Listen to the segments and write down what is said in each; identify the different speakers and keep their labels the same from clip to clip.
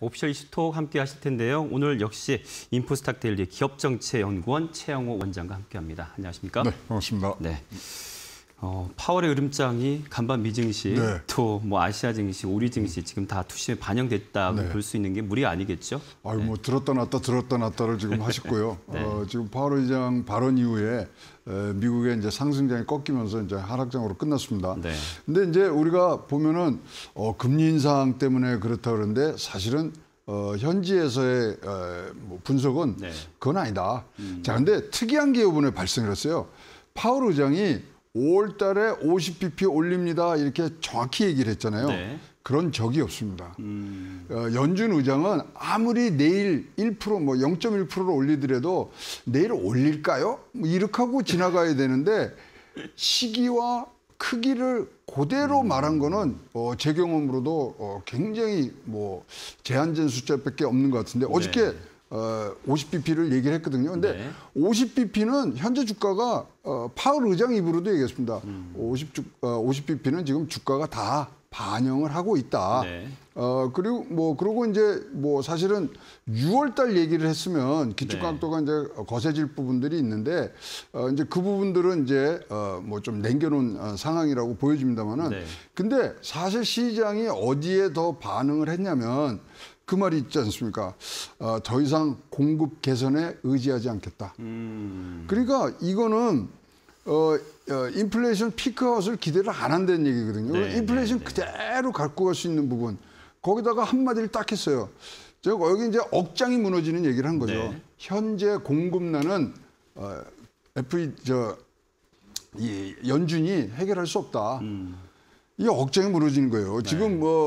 Speaker 1: 오피셜 이슈톡 함께 하실 텐데요. 오늘 역시 인포스탁 데일리 기업정책연구원 최영호 원장과 함께합니다. 안녕하십니까? 네,
Speaker 2: 반갑습니다. 네.
Speaker 1: 어, 파월의 으름장이 간밤 미증시, 네. 또뭐 아시아 증시, 오리 증시 지금 다 투시에 반영됐다고 네. 볼수
Speaker 2: 있는 게 무리 아니겠죠? 아유 네. 뭐 들었다 놨다 들었다 놨다를 지금 하셨고요. 네. 어, 지금 파월 의장 발언 이후에 에, 미국의 이제 상승장이 꺾이면서 이제 하락장으로 끝났습니다. 네. 근데 이제 우리가 보면은 어, 금리 인상 때문에 그렇다 그러는데 사실은 어, 현지에서의 에, 뭐 분석은 네. 그건 아니다. 음. 자, 근데 특이한 게 이번에 발생을 했어요. 파월 의장이 5월 달에 50bp 올립니다. 이렇게 정확히 얘기를 했잖아요. 네. 그런 적이 없습니다. 음. 어, 연준 의장은 아무리 내일 1%뭐 0.1%로 올리더라도 내일 올릴까요? 뭐 이렇게 하고 지나가야 되는데 시기와 크기를 그대로 음. 말한 거는 어, 제 경험으로도 어, 굉장히 뭐 제한된 숫자밖에 없는 것 같은데 네. 어저께 네. 어, 50bp를 얘기를 했거든요. 근데 네. 50bp는 현재 주가가 어, 파울 의장 입으로도 얘기했습니다. 음. 50 주, 어, 50bp는 지금 주가가 다 반영을 하고 있다. 네. 어, 그리고 뭐 그러고 이제 뭐 사실은 6월 달 얘기를 했으면 기축 강도가 네. 이제 거세질 부분들이 있는데 어, 이제 그 부분들은 이제 어, 뭐좀 냉겨놓은 어, 상황이라고 보여집니다만은 네. 근데 사실 시장이 어디에 더 반응을 했냐면 그 말이 있지 않습니까? 어, 더 이상 공급 개선에 의지하지 않겠다. 음. 그러니까 이거는 어, 어, 인플레이션 피크아웃을 기대를 안 한다는 얘기거든요. 네, 인플레이션 네, 네. 그대로 갖고 갈 수 있는 부분. 거기다가 한마디를 딱 했어요. 즉, 여기 이제 억장이 무너지는 얘기를 한 거죠. 네. 현재 공급난은 어, FE, 저, 이 연준이 해결할 수 없다. 음. 이게 억장이 무너지는 거예요. 네. 지금 뭐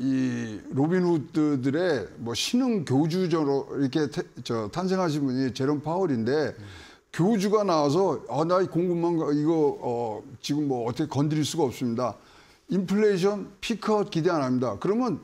Speaker 2: 이 로빈후드들의 뭐 신흥 교주로 이렇게 태, 저 탄생하신 분이 제롬 파월인데 음. 교주가 나와서 아 나 이 공급망 이거 어 지금 뭐 어떻게 건드릴 수가 없습니다. 인플레이션 피크아웃 기대 안 합니다. 그러면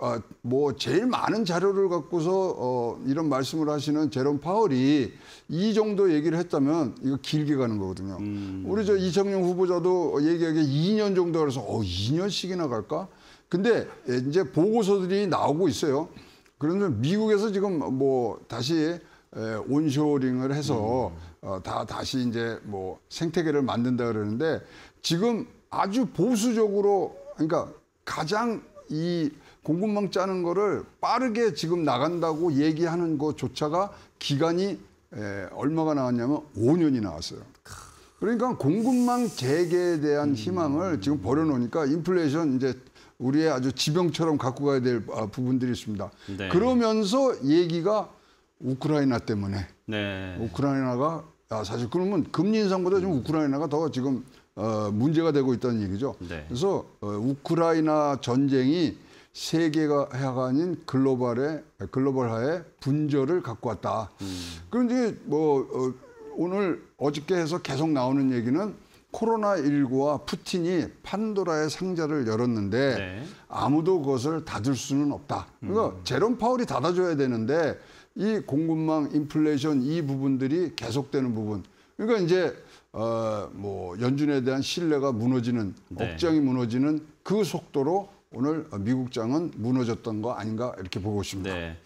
Speaker 2: 어, 뭐 제일 많은 자료를 갖고서 어, 이런 말씀을 하시는 제롬 파월이 이 정도 얘기를 했다면 이거 길게 가는 거거든요. 음. 우리 저 이청용 후보자도 얘기하기에 2년 정도 그래서 어 2년씩이나 갈까? 근데 이제 보고서들이 나오고 있어요. 그런데 미국에서 지금 뭐 다시 에, 온쇼링을 해서 음. 어, 다 다시 이제 뭐 생태계를 만든다 그러는데 지금 아주 보수적으로 그러니까 가장 이 공급망 짜는 거를 빠르게 지금 나간다고 얘기하는 것조차가 기간이 에, 얼마가 나왔냐면 5년이 나왔어요. 그러니까 공급망 재개에 대한 희망을 지금 버려놓으니까 인플레이션 이제 우리의 아주 지병처럼 갖고 가야 될 아, 부분들이 있습니다. 네. 그러면서 얘기가 우크라이나 때문에 네. 우크라이나가 아, 사실 그러면 금리 인상보다 음. 지금 우크라이나가 더 지금 어, 문제가 되고 있다는 얘기죠. 네. 그래서 어, 우크라이나 전쟁이 세계가 아닌 글로벌의 글로벌화의 분절을 갖고 왔다. 음. 그런데 뭐 어, 오늘 어저께 해서 계속 나오는 얘기는 코로나 19와 푸틴이 판도라의 상자를 열었는데 네. 아무도 그것을 닫을 수는 없다. 그러니까 음. 제롬 파월이 닫아줘야 되는데 이 공급망 인플레이션 이 부분들이 계속되는 부분. 그러니까 이제 어, 뭐 연준에 대한 신뢰가 무너지는 네. 억장이 무너지는 그 속도로 오늘 미국장은 무너졌던 거 아닌가 이렇게 보고 있습니다.
Speaker 1: 네.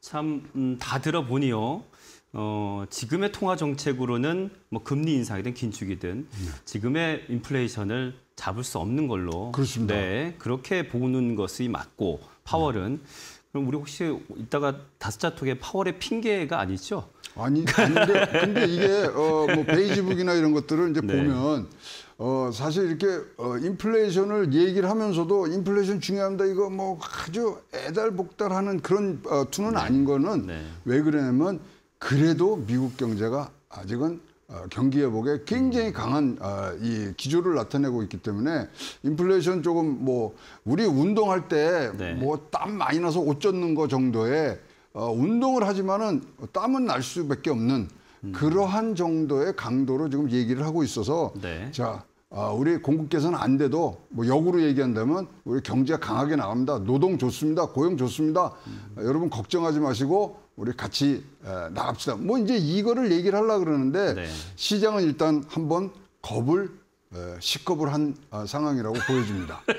Speaker 1: 참, 음, 다 들어보니요. 어, 지금의 통화 정책으로는 뭐 금리 인상이든 긴축이든 네. 지금의 인플레이션을 잡을 수 없는 걸로. 그렇습니다. 네, 그렇게 보는 것이 맞고 파월은 네. 그럼 우리 혹시 이따가 다섯 자톡에 파월의 핑계가 아니죠? 아니, 아닌데, 근데 이게 어, 뭐 베이지북이나
Speaker 2: 이런 것들을 이제 네. 보면 어, 사실 이렇게 어, 인플레이션을 얘기를 하면서도 인플레이션 중요합니다. 이거 뭐 아주 애달복달하는 그런 어, 투는 네. 아닌 거는 네. 왜 그러냐면 그래도 미국 경제가 아직은 어, 경기 회복에 굉장히 음. 강한 어, 이 기조를 나타내고 있기 때문에 인플레이션 조금 뭐 우리 운동할 때 뭐땀 네. 뭐 많이 나서 옷 젖는 거 정도의 어, 운동을 하지만은 땀은 날 수밖에 없는 음. 그러한 정도의 강도로 지금 얘기를 하고 있어서 네. 자 아, 우리 공급 개선 안 돼도 뭐 역으로 얘기한다면 우리 경제가 강하게 나갑니다. 노동 좋습니다. 고용 좋습니다. 음. 아, 여러분 걱정하지 마시고 우리 같이 에, 나갑시다. 뭐 이제 이거를 얘기를 하려 고 그러는데 네. 시장은 일단 한번 겁을 에, 식겁을 한 아, 상황이라고 보여집니다.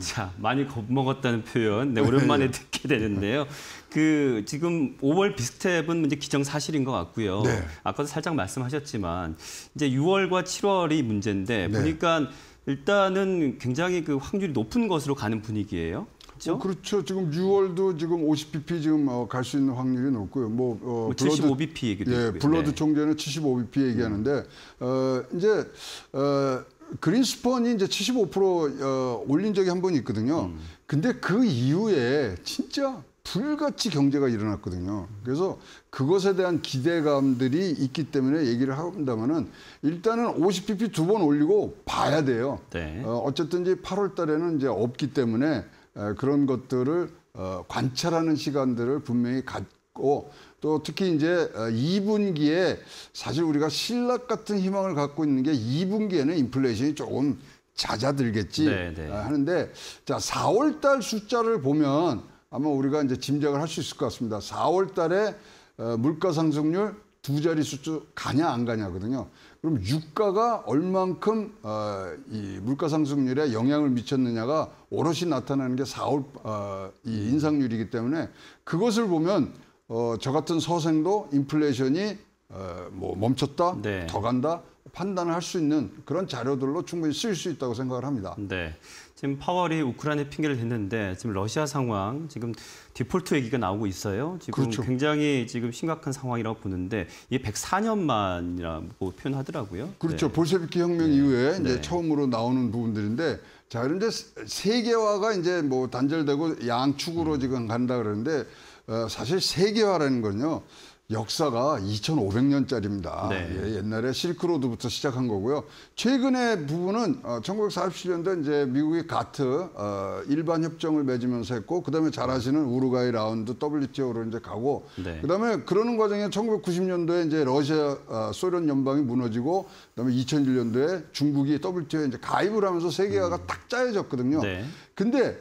Speaker 1: 자 많이 겁먹었다는 표현 네, 오랜만에 듣게 되는데요. 그 지금 5월 비스텝은 이제 기정사실인 것 같고요. 네. 아까도 살짝 말씀하셨지만 이제 6월과 7월이 문제인데 네. 보니까 일단은 굉장히 그 확률이 높은 것으로 가는 분위기예요.
Speaker 2: 그렇죠? 어, 그렇죠. 지금 6월도 지금 50bp 지금 어, 갈수 있는 확률이 높고요. 뭐, 어, 뭐 블러드,
Speaker 1: 75bp 얘기도 예, 블러드 네.
Speaker 2: 총재는 75bp 얘기하는데 음. 어, 이제 어, 그린스펀이 이제 75% 어, 올린 적이 한 번 있거든요. 음. 근데 그 이후에 진짜 불같이 경제가 일어났거든요. 그래서 그것에 대한 기대감들이 있기 때문에 얘기를 한다면은 일단은 50pp 두 번 올리고 봐야 돼요. 네. 어, 쨌든지 8월 달에는 이제 없기 때문에 에, 그런 것들을 어, 관찰하는 시간들을 분명히 갖고 또 특히 이제 2분기에 어, 사실 우리가 신락 같은 희망을 갖고 있는 게 2분기에는 인플레이션이 조금 잦아들겠지 네, 네. 어, 하는데 자 4월 달 숫자를 보면 아마 우리가 이제 짐작을 할 수 있을 것 같습니다. 4월 달에 어, 물가 상승률 두 자리 수주 가냐 안 가냐거든요. 그럼 유가가 얼만큼 어, 이 물가 상승률에 영향을 미쳤느냐가 오롯이 나타나는 게 4월 어, 이 인상률이기 때문에 그것을 보면 어, 저 같은 서생도 인플레이션이 어, 뭐 멈췄다, 네. 더 간다 판단할수 있는 그런 자료들로 충분히 쓸 수 있다고 생각을 합니다.
Speaker 1: 네. 지금 파월이 우크라이나 핑계를 댔는데 지금 러시아 상황 지금 디폴트 얘기가 나오고 있어요. 지금 그렇죠. 굉장히 지금 심각한 상황이라고 보는데 이게 104년 만이라고 표현하더라고요. 그렇죠. 네.
Speaker 2: 볼셰비키 혁명 네. 이후에 네. 이제 네. 처음으로 나오는 부분들인데 자, 그런데 세계화가 이제 뭐 단절되고 양축으로 음. 지금 간다 그러는데 어, 사실 세계화라는 건요. 역사가 2,500년짜리입니다. 네. 예, 옛날에 실크로드부터 시작한 거고요. 최근의 부분은 어, 1947년도 이제 미국이 가트 어, 일반 협정을 맺으면서 했고 그다음에 잘아시는 우루과이 라운드 WTO로 이제 가고 네. 그다음에 그러는 과정에 1990년도에 이제 러시아 어, 소련 연방이 무너지고 그다음에 2001년도에 중국이 WTO에 이제 가입을 하면서 세계화가 음. 딱 짜여졌거든요. 네. 근데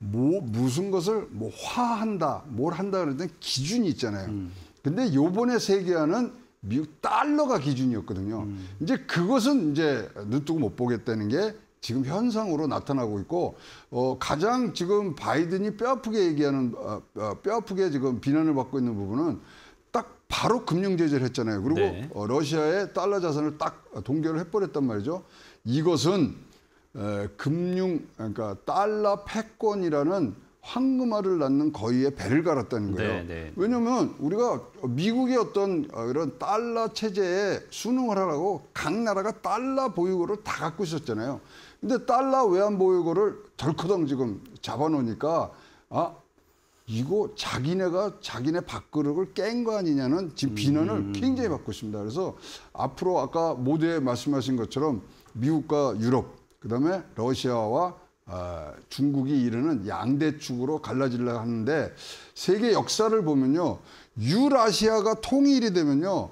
Speaker 2: 뭐 무슨 것을 뭐 화한다, 뭘 한다 그러는 기준이 있잖아요. 음. 근데 요번에 세계화는 미국 달러가 기준이었거든요. 음. 이제 그것은 이제 눈뜨고 못 보겠다는 게 지금 현상으로 나타나고 있고 어, 가장 지금 바이든이 뼈아프게 얘기하는 어, 어, 뼈아프게 지금 비난을 받고 있는 부분은 딱 바로 금융 제재를 했잖아요. 그리고 네. 어, 러시아의 달러 자산을 딱 동결을 해버렸단 말이죠. 이것은 에, 금융 그러니까 달러 패권이라는 황금알을 낳는 거위의 배를 갈았다는 거예요. 네네. 왜냐하면 우리가 미국의 어떤 어, 이런 달러 체제에 순응을 하라고 각 나라가 달러 보유고를 다 갖고 있었잖아요. 근데 달러 외환 보유고를 덜커덩 지금 잡아놓으니까 아 이거 자기네가 자기네 밥그릇을 깬 거 아니냐는 지금 비난을 음. 굉장히 받고 있습니다. 그래서 앞으로 아까 모두에 말씀하신 것처럼 미국과 유럽 그다음에 러시아와 어, 중국이 이르는 양대축으로 갈라질려 하는데 세계 역사를 보면요. 유라시아가 통일이 되면요.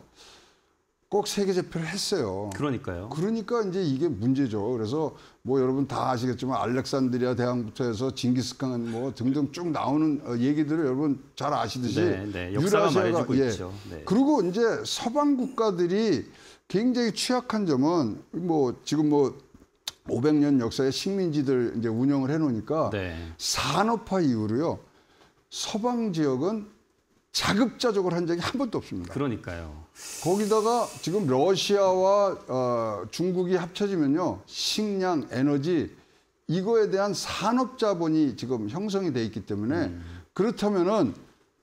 Speaker 2: 꼭세계제패를 했어요. 그러니까요. 그러니까 이제 이게 문제죠. 그래서 뭐 여러분 다 아시겠지만 알렉산드리아 대왕부터 해서 징기스칸 뭐 등등 쭉 나오는 어, 얘기들을 여러분 잘 아시듯이 네, 네. 유라시아가 예. 있죠. 네. 그리고 이제 서방 국가들이 굉장히 취약한 점은 뭐 지금 뭐 500년 역사의 식민지들 이제 운영을 해놓으니까 네. 산업화 이후로요 서방 지역은 자급자족을 한 적이 한 번도 없습니다. 그러니까요. 거기다가 지금 러시아와 어, 중국이 합쳐지면요 식량, 에너지 이거에 대한 산업 자본이 지금 형성이 돼 있기 때문에 음. 그렇다면은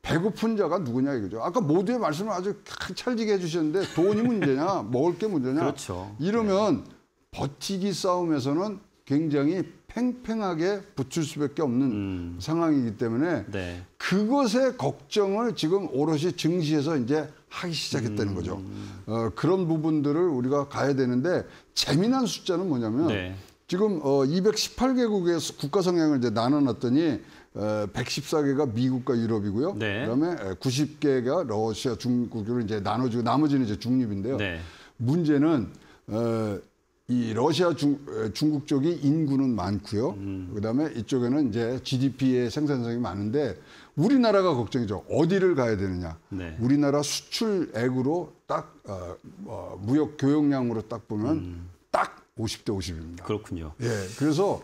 Speaker 2: 배고픈 자가 누구냐 이거죠. 아까 모두의 말씀을 아주 찰지게 해주셨는데 돈이 문제냐, 먹을 게 문제냐. 그렇죠. 이러면 네. 버티기 싸움에서는 굉장히 팽팽하게 붙을 수밖에 없는 음. 상황이기 때문에 네. 그것의 걱정을 지금 오롯이 증시에서 이제 하기 시작했다는 음. 거죠. 어, 그런 부분들을 우리가 가야 되는데 재미난 숫자는 뭐냐면 네. 지금 어, 218개국의 국가 성향을 이제 나눠놨더니 어, 114개가 미국과 유럽이고요. 네. 그다음에 90개가 러시아, 중국으로 이제 나눠지고 나머지는 이제 중립인데요. 네. 문제는 어, 이 러시아 중, 어, 중국 쪽이 인구는 많고요. 음. 그다음에 이쪽에는 이제 GDP의 생산성이 많은데 우리나라가 걱정이죠. 어디를 가야 되느냐? 네. 우리나라 수출액으로 딱 어, 어, 무역 교역량으로 딱 보면 음. 딱 50대 50입니다. 그렇군요. 예. 그래서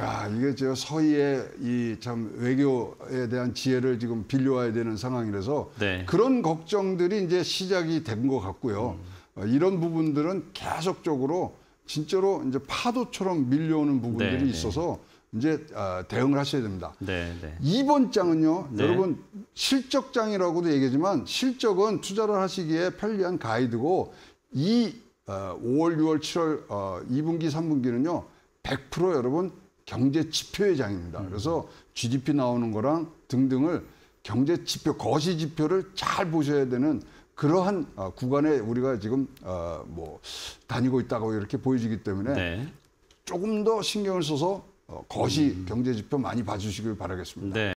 Speaker 2: 야, 이게 저 서희의 이참 외교에 대한 지혜를 지금 빌려와야 되는 상황이라서 네. 그런 걱정들이 이제 시작이 된 것 같고요. 음. 이런 부분들은 계속적으로 진짜로 이제 파도처럼 밀려오는 부분들이 네, 네. 있어서 이제 아, 대응을 하셔야 됩니다. 네, 네. 2번 장은요, 네. 여러분 실적장이라고도 얘기하지만 실적은 투자를 하시기에 편리한 가이드고 이 5월, 어, 6월, 7월 2분기, 어, 3분기는요, 100% 여러분 경제 지표의 장입니다. 음. 그래서 GDP 나오는 거랑 등등을 경제 지표, 거시 지표를 잘 보셔야 되는 그러한 어, 구간에 우리가 지금 어, 뭐 다니고 있다고 이렇게 보여지기 때문에 네. 조금 더 신경을 써서 어, 거시 음. 경제 지표 많이 봐주시길 바라겠습니다.
Speaker 1: 네.